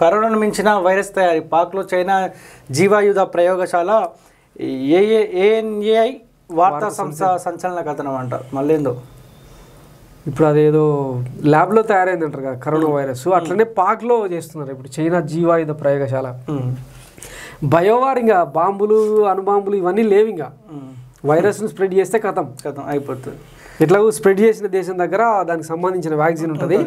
కరోనాను మించిన వైరస్ తయారీ పాక్లో చైనా జీవాయుధ ప్రయోగశాల ఏఎన్ఏఐ వార్తా సంస్థ సంచలన కథనం అంట మళ్ళీందో ఇప్పుడు అదేదో ల్యాబ్లో తయారైంది అంటారు కదా కరోనా వైరస్ అట్లనే పాక్లో చేస్తున్నారు ఇప్పుడు చైనా జీవాయుధ ప్రయోగశాల బయోవార్ ఇంకా బాంబులు అనుబాంబులు ఇవన్నీ లేవు ఇంకా వైరస్ను స్ప్రెడ్ చేస్తే కథం కథం అయిపోతుంది ఎట్లాగో స్ప్రెడ్ చేసిన దేశం దగ్గర దానికి సంబంధించిన వ్యాక్సిన్ ఉంటుంది